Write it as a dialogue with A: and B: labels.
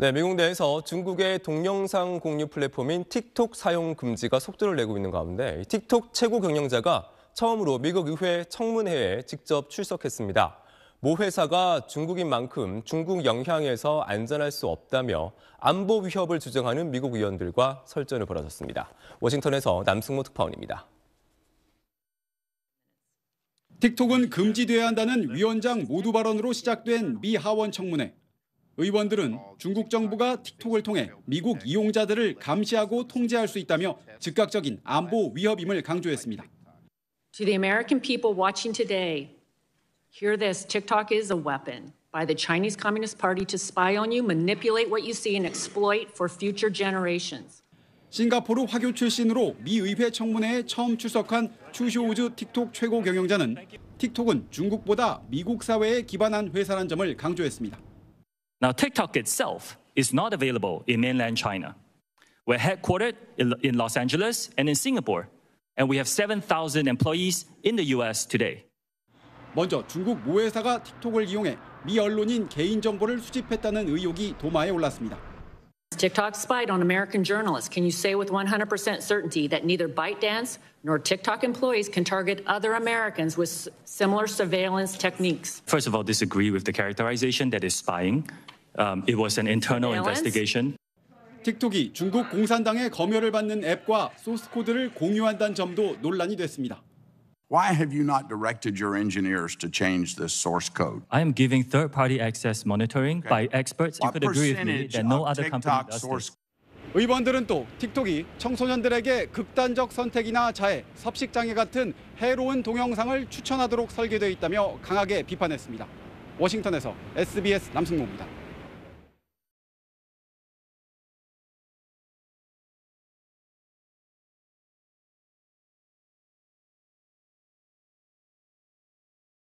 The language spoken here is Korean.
A: 네, 미국 내에서 중국의 동영상 공유 플랫폼인 틱톡 사용 금지가 속도를 내고 있는 가운데 틱톡 최고 경영자가 처음으로 미국 의회 청문회에 직접 출석했습니다. 모 회사가 중국인 만큼 중국 영향에서 안전할 수 없다며 안보 위협을 주장하는 미국 의원들과 설전을 벌어졌습니다. 워싱턴에서 남승모 특파원입니다.
B: 틱톡은 금지돼야 한다는 위원장 모두 발언으로 시작된 미 하원 청문회. 의원들은 중국 정부가 틱톡을 통해 미국 이용자들을 감시하고 통제할 수 있다며 즉각적인 안보 위협임을 강조했습니다.
C: To the American people watching today, hear this. TikTok is a weapon by the Chinese Communist Party to spy on you, manipulate what you see and exploit for future generations.
B: 싱가포르 화교 출신으로 미 의회 청문회에 처음 출석한 추쇼우즈 틱톡 최고 경영자는 틱톡은 중국보다 미국 사회에 기반한 회사란 점을 강조했습니다.
D: Now, TikTok itself is not available in mainland China. We're headquartered in Los Angeles and in Singapore, and we have 7,000 employees in the US today.
B: 먼저 중국 모회사가 틱톡을 이용해 미 언론인 개인 정보를 수집했다는 의혹이 도마에
C: 올랐습니다. TikTok spied on American journalists. Can you say with 100% certainty that neither ByteDance nor TikTok employees can target other Americans with similar surveillance techniques?
D: First of all, disagree with the characterization that is spying. Um, it was an internal investigation.
B: 틱톡이 중국 공산당의 검열을 받는 앱과 소스
D: 코드를 공유한다는 점도 논란이 됐습니다. Why have you not directed your engineers to change this source code? I am giving third-party access monitoring okay. by experts. What you could agree with me that no other company does this.
B: 의원들은 또 틱톡이 청소년들에게 극단적 선택이나 자해, 섭식장애 같은 해로운 동영상을 추천하도록 설계돼 있다며
D: 강하게 비판했습니다. 워싱턴에서 SBS 남승모입니다.